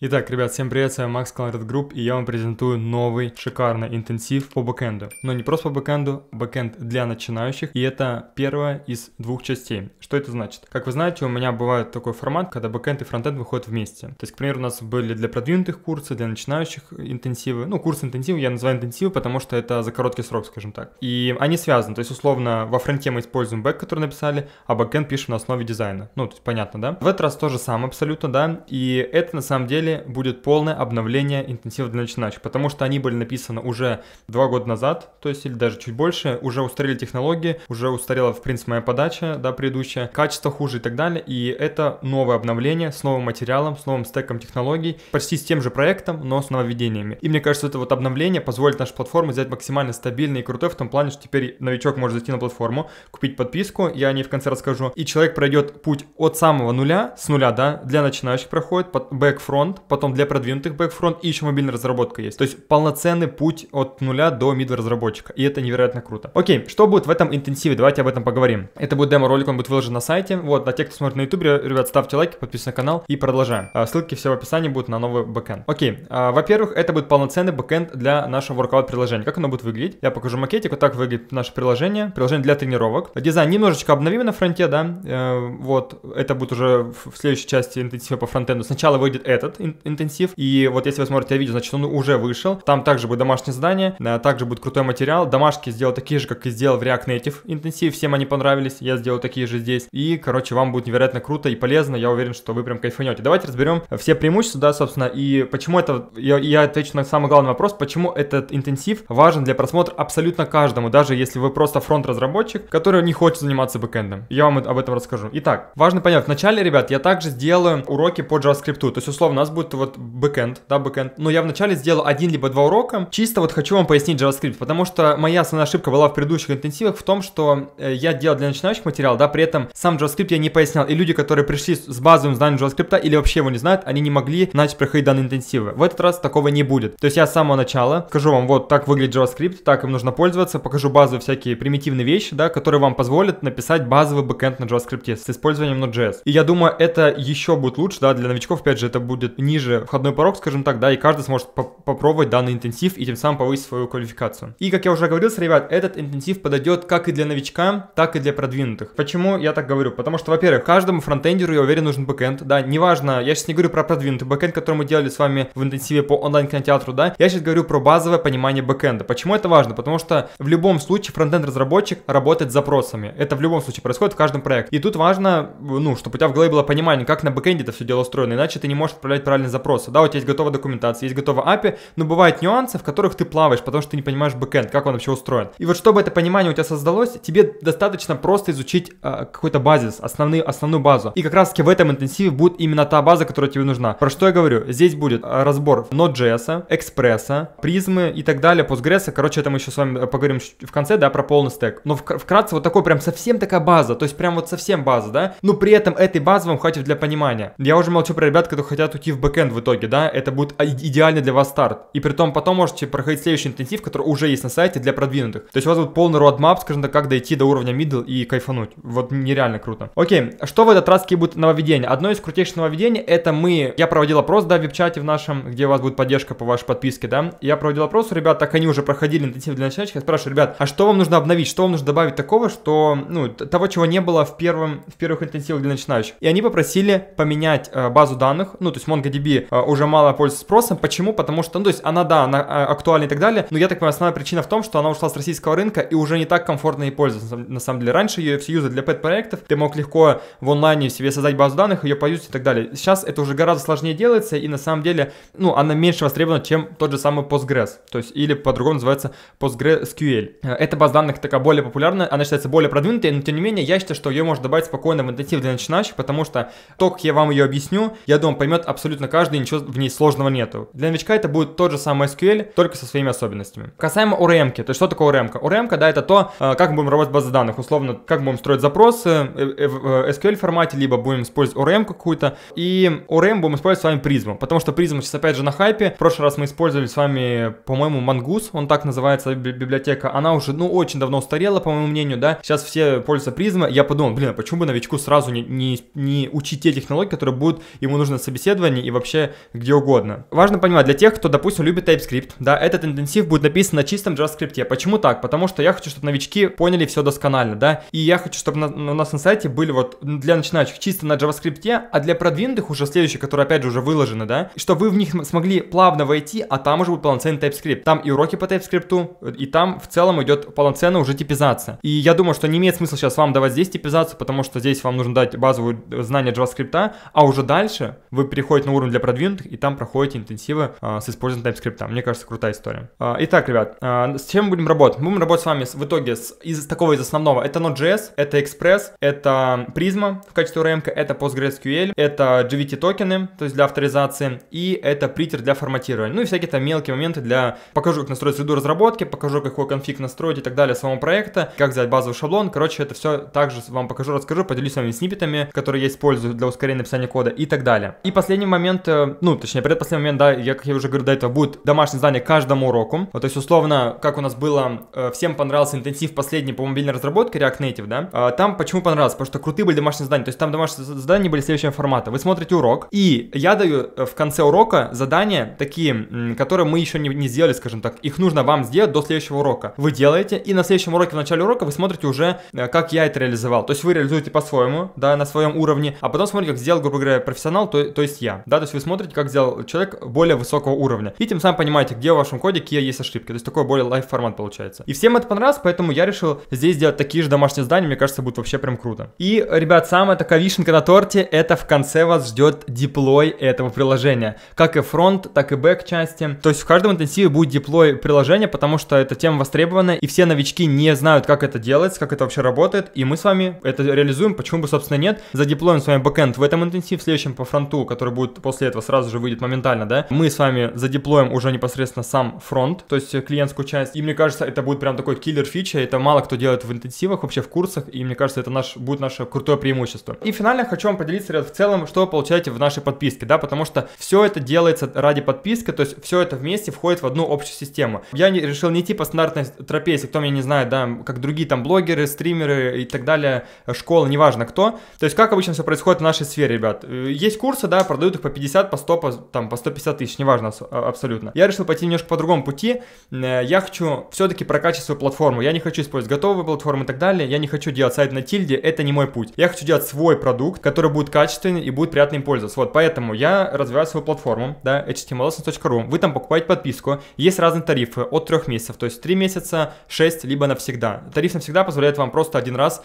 Итак, ребят, всем привет, с вами Макс Colored Групп, и я вам презентую новый шикарный интенсив по бэкэнду. Но не просто по бэкэнду, бэкэнд для начинающих, и это первая из двух частей. Что это значит? Как вы знаете, у меня бывает такой формат, когда бэкэнд и фронтенд выходят вместе. То есть, к примеру, у нас были для продвинутых курсы, для начинающих интенсивы. Ну, курс интенсивы я называю интенсивы, потому что это за короткий срок, скажем так. И они связаны, то есть, условно, во фронте мы используем бэк, который написали, а бэкэнд пишем на основе дизайна. Ну, то есть, понятно, да? В этот раз тоже самое абсолютно, да, и это на самом деле модели будет полное обновление интенсива для начинающих, потому что они были написаны уже два года назад, то есть или даже чуть больше, уже устарели технологии, уже устарела, в принципе, моя подача, да, предыдущая, качество хуже и так далее, и это новое обновление с новым материалом, с новым стеком технологий, почти с тем же проектом, но с нововведениями. И мне кажется, это вот обновление позволит нашей платформе взять максимально стабильный и крутой в том плане, что теперь новичок может зайти на платформу, купить подписку, я о ней в конце расскажу, и человек пройдет путь от самого нуля, с нуля, да, для начинающих проходит, под бэкфронт, бэкфронт, потом для продвинутых бэкфронт и еще мобильная разработка есть. То есть полноценный путь от нуля до мид разработчика. И это невероятно круто. Окей, что будет в этом интенсиве? Давайте об этом поговорим. Это будет демо-ролик, он будет выложен на сайте. Вот, а те, кто смотрит на ютубе, ребят, ставьте лайки, подписывайтесь на канал и продолжаем. А, ссылки все в описании будут на новый бэкэнд. Окей, а, во-первых, это будет полноценный бэкэнд для нашего workout приложения. Как оно будет выглядеть? Я покажу макетик, вот так выглядит наше приложение. Приложение для тренировок. Дизайн немножечко обновим на фронте, да. Э, вот, это будет уже в следующей части интенсива по фронтенду. Сначала выйдет этот интенсив. И вот если вы смотрите видео, значит он уже вышел. Там также будет домашнее задание, э, также будет крутой материал. Домашки сделал такие же, как и сделал в React Native интенсив. Всем они понравились, я сделал такие же здесь. И, короче, вам будет невероятно круто и полезно. Я уверен, что вы прям кайфанете. Давайте разберем э, все преимущества, да, собственно, и почему это... Я, я отвечу на самый главный вопрос, почему этот интенсив важен для просмотра абсолютно каждому, даже если вы просто фронт-разработчик, который не хочет заниматься бэкэндом. Я вам об этом расскажу. Итак, важно понять, вначале, ребят, я также сделаю уроки по JavaScript. То есть, условно, у нас будет вот бэкэнд, да, бэкэнд. Но я вначале сделаю один либо два урока. Чисто вот хочу вам пояснить JavaScript, потому что моя основная ошибка была в предыдущих интенсивах в том, что э, я делал для начинающих материал, да, при этом сам JavaScript я не пояснял. И люди, которые пришли с базовым знанием JavaScript или вообще его не знают, они не могли начать проходить данные интенсивы. В этот раз такого не будет. То есть я с самого начала скажу вам, вот так выглядит JavaScript, так им нужно пользоваться, покажу базовые всякие примитивные вещи, да, которые вам позволят написать базовый бэкэнд на JavaScript с использованием Node.js. И я думаю, это еще будет лучше, да, для новичков, опять же, это будет ниже входной порог, скажем так, да, и каждый сможет по попробовать данный интенсив и тем самым повысить свою квалификацию. И, как я уже говорил, ребят, этот интенсив подойдет как и для новичка, так и для продвинутых. Почему я так говорю? Потому что, во-первых, каждому фронтендеру, я уверен, нужен бэкэнд, да, неважно, я сейчас не говорю про продвинутый бэкэнд, который мы делали с вами в интенсиве по онлайн-кинотеатру, да, я сейчас говорю про базовое понимание бэкэнда. Почему это важно? Потому что в любом случае фронтенд-разработчик работает с запросами. Это в любом случае происходит в каждом проекте. И тут важно, ну, чтобы у тебя в голове было понимание, как на бэкэнде это все дело устроено, иначе ты не можешь отправлять правильные запросы. Да, у тебя есть готовая документация, есть готовая API, но бывают нюансы, в которых ты плаваешь, потому что ты не понимаешь бэкэнд, как он вообще устроен. И вот чтобы это понимание у тебя создалось, тебе достаточно просто изучить э, какой-то базис, основные, основную базу. И как раз таки в этом интенсиве будет именно та база, которая тебе нужна. Про что я говорю? Здесь будет а, разбор Node.js, Express, призмы и так далее, Postgres. Короче, это мы еще с вами э, поговорим в конце, да, про полный стек. Но вкратце вот такой прям совсем такая база, то есть прям вот совсем база, да? Но при этом этой базы вам хватит для понимания. Я уже молчу про ребят, которые хотят уйти в бэкэнд в итоге, да, это будет идеальный для вас старт. И при том потом можете проходить следующий интенсив, который уже есть на сайте для продвинутых. То есть у вас будет полный roadmap, скажем так, как дойти до уровня middle и кайфануть. Вот нереально круто. Окей, что в этот раз какие будут нововведения? Одно из крутейших нововведений это мы, я проводил опрос, да, в веб-чате в нашем, где у вас будет поддержка по вашей подписке, да. Я проводил опрос у ребят, так они уже проходили интенсив для начальщиков. Я спрашиваю, ребят, а что вам нужно обновить, что вам нужно добавить такого, что, ну, того, чего не было в первом, в первых интенсивах для начинающих. И они попросили поменять э, базу данных, ну, то есть MongoDB DB а, уже мало пользуется спросом. Почему? Потому что, ну, то есть она, да, она а, актуальна и так далее, но я так понимаю, основная причина в том, что она ушла с российского рынка и уже не так комфортно ей пользоваться. На самом деле, раньше ее все юзали для пэт-проектов, ты мог легко в онлайне себе создать базу данных, ее поюзать и так далее. Сейчас это уже гораздо сложнее делается, и на самом деле, ну, она меньше востребована, чем тот же самый Postgres, то есть, или по-другому называется PostgreSQL. Э, эта база данных такая более популярная, она считается более продвинутой, но тем не менее, я считаю, что ее можно добавить спокойно в интенсив для начинающих, потому что то, как я вам ее объясню, я думаю, поймет абсолютно абсолютно каждый, ничего в ней сложного нету. Для новичка это будет тот же самый SQL, только со своими особенностями. Касаемо ORM, -ки, то есть что такое ORM? -ка? ORM, -ка, да, это то, э, как мы будем работать базы данных, условно, как будем строить запросы э, э, в SQL формате, либо будем использовать ORM какую-то, и ORM будем использовать с вами призму, потому что призма сейчас опять же на хайпе, в прошлый раз мы использовали с вами, по-моему, Мангус, он так называется, библиотека, она уже, ну, очень давно устарела, по моему мнению, да, сейчас все пользуются призма, я подумал, блин, а почему бы новичку сразу не, не, не учить те технологии, которые будут, ему нужны на собеседовании и вообще где угодно. Важно понимать, для тех, кто, допустим, любит TypeScript, да, этот интенсив будет написан на чистом JavaScript. Почему так? Потому что я хочу, чтобы новички поняли все досконально, да, и я хочу, чтобы на, у нас на сайте были вот для начинающих чисто на JavaScript, а для продвинутых уже следующие, которые опять же уже выложены, да, чтобы вы в них смогли плавно войти, а там уже будет полноценный TypeScript. Там и уроки по TypeScript, и там в целом идет полноценная уже типизация. И я думаю, что не имеет смысла сейчас вам давать здесь типизацию, потому что здесь вам нужно дать базовые знания JavaScript, а уже дальше вы переходите на на уровень для продвинутых, и там проходите интенсивы а, с использованием TypeScript. Мне кажется, крутая история. А, итак, ребят, а, с чем будем работать? Мы будем работать с вами в итоге с, из такого из основного. Это Node.js, это Express, это Prisma в качестве урм это PostgreSQL, это JVT токены, то есть для авторизации, и это притер для форматирования. Ну и всякие там мелкие моменты для... Покажу, как настроить среду разработки, покажу, какой конфиг настроить и так далее самого проекта, как взять базовый шаблон. Короче, это все также вам покажу, расскажу, поделюсь с вами сниппетами, которые я использую для ускорения написания кода и так далее. И последний момент момент, э, ну, точнее, предпоследний момент, да, я, как я уже говорю до этого, будет домашнее задание каждому уроку. Вот, то есть, условно, как у нас было, э, всем понравился интенсив последний по мобильной разработке React Native, да, а там почему понравилось, Потому что крутые были домашние задания, то есть там домашние задания были следующего формата. Вы смотрите урок, и я даю э, в конце урока задания такие, которые мы еще не, не сделали, скажем так. Их нужно вам сделать до следующего урока. Вы делаете, и на следующем уроке, в начале урока вы смотрите уже, как я это реализовал. То есть вы реализуете по-своему, да, на своем уровне, а потом смотрите, как сделал, грубо говоря, профессионал, то, то есть я да, то есть вы смотрите, как сделал человек более высокого уровня, и тем самым понимаете, где в вашем коде какие есть ошибки, то есть такой более лайф формат получается. И всем это понравилось, поэтому я решил здесь сделать такие же домашние задания, мне кажется, будет вообще прям круто. И, ребят, самая такая вишенка на торте, это в конце вас ждет диплой этого приложения, как и фронт, так и бэк части, то есть в каждом интенсиве будет диплой приложения, потому что эта тема востребована, и все новички не знают, как это делается, как это вообще работает, и мы с вами это реализуем, почему бы, собственно, нет. за Задеплоим с вами бэкэнд в этом интенсиве в следующем по фронту, который будет после этого сразу же выйдет моментально, да, мы с вами задеплоим уже непосредственно сам фронт, то есть э, клиентскую часть, и мне кажется, это будет прям такой киллер фича, это мало кто делает в интенсивах, вообще в курсах, и мне кажется, это наш, будет наше крутое преимущество. И финально хочу вам поделиться, ребят, в целом, что вы получаете в нашей подписке, да, потому что все это делается ради подписки, то есть все это вместе входит в одну общую систему. Я не, решил не идти по стандартной тропе, если кто меня не знает, да, как другие там блогеры, стримеры и так далее, э, школы, неважно кто. То есть как обычно все происходит в нашей сфере, ребят. Э, есть курсы, да, продают их по 50, по 100, по, там, по 150 тысяч, неважно а, абсолютно. Я решил пойти немножко по другому пути. Э, я хочу все-таки прокачивать свою платформу. Я не хочу использовать готовые платформы и так далее. Я не хочу делать сайт на тильде, это не мой путь. Я хочу делать свой продукт, который будет качественный и будет приятно им пользоваться. Вот, поэтому я развиваю свою платформу, да, html.ru. Вы там покупаете подписку. Есть разные тарифы от 3 месяцев, то есть 3 месяца, 6, либо навсегда. Тариф навсегда позволяет вам просто один раз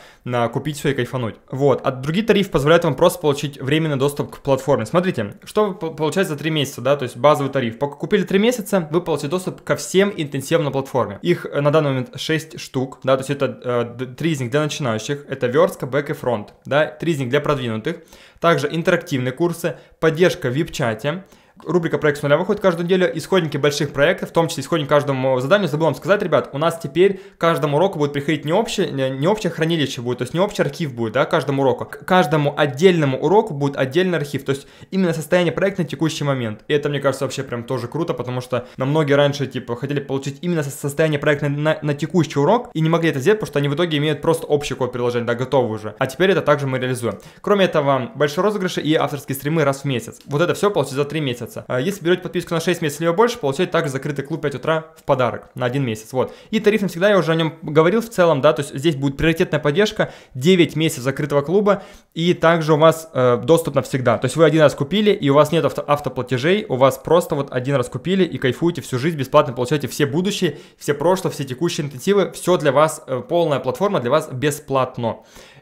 купить все и кайфануть. Вот. А другие тарифы позволяют вам просто получить временный доступ к платформе. Смотрите, что вы получаете за 3 месяца, да, то есть базовый тариф. Купили 3 месяца, вы получите доступ ко всем интенсивам на платформе. Их э, на данный момент 6 штук, да, то есть это э, 3 из них для начинающих, это верстка, бэк и фронт, да, 3 из них для продвинутых. Также интерактивные курсы, поддержка в вип-чате, Рубрика «Проект с нуля» выходит каждую неделю. Исходники больших проектов, в том числе исходник каждому заданию. Забыл вам сказать, ребят, у нас теперь каждому уроку будет приходить не общее, не общее хранилище будет, то есть не общий архив будет, да, каждому уроку. К каждому отдельному уроку будет отдельный архив, то есть именно состояние проекта на текущий момент. И это, мне кажется, вообще прям тоже круто, потому что на многие раньше, типа, хотели получить именно состояние проекта на, на, на текущий урок и не могли это сделать, потому что они в итоге имеют просто общий код приложения, да, готовый уже. А теперь это также мы реализуем. Кроме этого, большие розыгрыши и авторские стримы раз в месяц. Вот это все получится за три месяца оплачивается. А если берете подписку на 6 месяцев или больше, получаете также закрытый клуб 5 утра в подарок на 1 месяц. Вот. И тариф всегда я уже о нем говорил в целом, да, то есть здесь будет приоритетная поддержка, 9 месяцев закрытого клуба, и также у вас э, доступ навсегда. То есть вы один раз купили, и у вас нет авто автоплатежей, у вас просто вот один раз купили и кайфуете всю жизнь, бесплатно получаете все будущие, все прошлое, все текущие интенсивы, все для вас, э, полная платформа для вас бесплатно.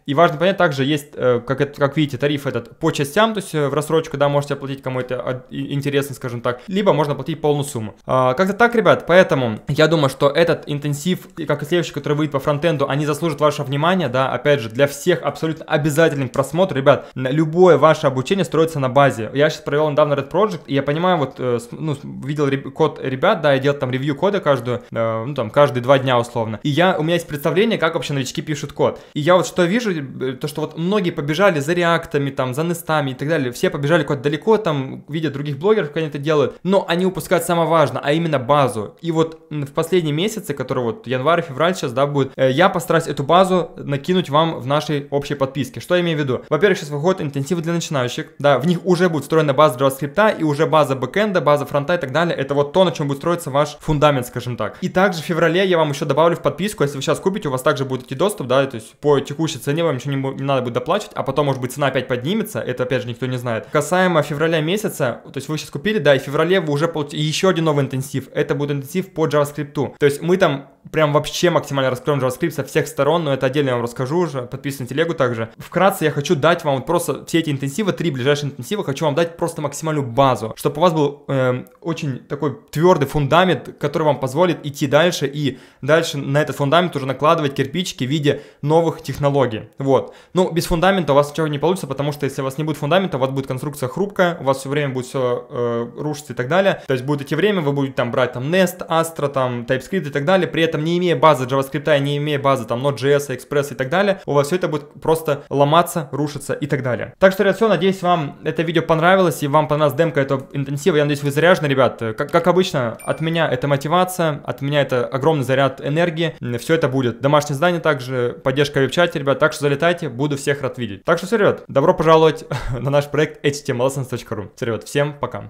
И важно понять, также есть, э, как, это, как видите, тариф этот по частям, то есть э, в рассрочку, да, можете оплатить, кому это интересно, скажем так, либо можно оплатить полную сумму. А, как-то так, ребят, поэтому я думаю, что этот интенсив, как и следующий, который выйдет по фронтенду, они заслужат ваше внимание, да, опять же, для всех абсолютно обязательный просмотр, ребят, любое ваше обучение строится на базе. Я сейчас провел недавно Red Project, и я понимаю, вот, э, ну, видел код ребят, да, я делал там ревью кода каждую, ну, там, каждые два дня условно, и я, у меня есть представление, как вообще новички пишут код. И я вот что вижу, мысль, э, то, что вот многие побежали за реактами, там, за нестами и так далее, все побежали куда-то далеко, там, видят других блогеров, как они это делают, но они упускают самое важное, а именно базу. И вот в последние месяцы, которые вот январь, февраль сейчас, да, будет, э, я постараюсь эту базу накинуть вам в нашей общей подписке. Что я имею в виду? Во-первых, сейчас выходят интенсивы для начинающих, да, в них уже будет встроена база JavaScript и уже база бэкенда, база фронта и так далее. Это вот то, на чем будет строиться ваш фундамент, скажем так. И также в феврале я вам еще добавлю в подписку, если вы сейчас купите, у вас также будет идти доступ, да, то есть по текущей цене сделаем, ничего не, не надо будет доплачивать, а потом, может быть, цена опять поднимется, это опять же никто не знает. Касаемо февраля месяца, то есть вы сейчас купили, да, и в феврале вы уже получите еще один новый интенсив, это будет интенсив по JavaScript. То есть мы там прям вообще максимально раскроем JavaScript со всех сторон, но это отдельно я вам расскажу уже, подписывайтесь на телегу также. Вкратце я хочу дать вам вот просто все эти интенсивы, три ближайших интенсивы, хочу вам дать просто максимальную базу, чтобы у вас был э, очень такой твердый фундамент, который вам позволит идти дальше и дальше на этот фундамент уже накладывать кирпичики в виде новых технологий. Вот. Ну, без фундамента у вас ничего не получится, потому что если у вас не будет фундамента, у вас будет конструкция хрупкая, у вас все время будет все э, рушиться и так далее. То есть будет идти время, вы будете там брать там Nest, Astra, там TypeScript и так далее, при этом этом не имея базы JavaScript, не имея базы там Node.js, Express и так далее, у вас все это будет просто ломаться, рушиться и так далее. Так что, ребят, все, надеюсь, вам это видео понравилось и вам понравилась демка этого интенсива. Я надеюсь, вы заряжены, ребят. Как, как обычно, от меня это мотивация, от меня это огромный заряд энергии. Все это будет. Домашнее задание также, поддержка веб-чате, ребят. Так что залетайте, буду всех рад видеть. Так что все, ребят, добро пожаловать на наш проект htmlessons.ru. Эм все, ребят, всем пока.